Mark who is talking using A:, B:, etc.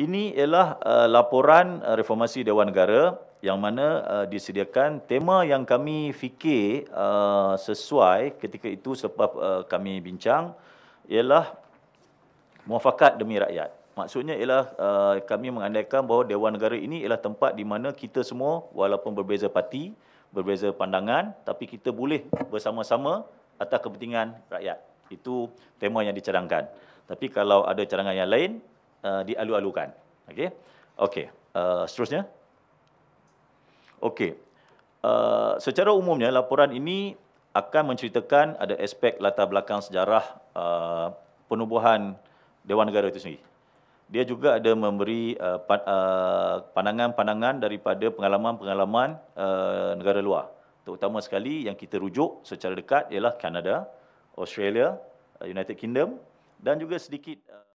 A: Ini ialah uh, laporan uh, reformasi Dewan Negara yang mana uh, disediakan tema yang kami fikir uh, sesuai ketika itu sebab uh, kami bincang ialah muafakat demi rakyat. Maksudnya ialah uh, kami mengandaikan bahawa Dewan Negara ini ialah tempat di mana kita semua walaupun berbeza parti, berbeza pandangan tapi kita boleh bersama-sama atas kepentingan rakyat. Itu tema yang dicadangkan. Tapi kalau ada cadangan yang lain, Uh, dialu-alukan. Okey. Okey. Uh, seterusnya. Okey. Uh, secara umumnya laporan ini akan menceritakan ada aspek latar belakang sejarah uh, penubuhan Dewan Negara itu sendiri. Dia juga ada memberi uh, uh, pandangan-pandangan daripada pengalaman-pengalaman negara luar. Terutama sekali yang kita rujuk secara dekat ialah Kanada, Australia, United Kingdom dan juga sedikit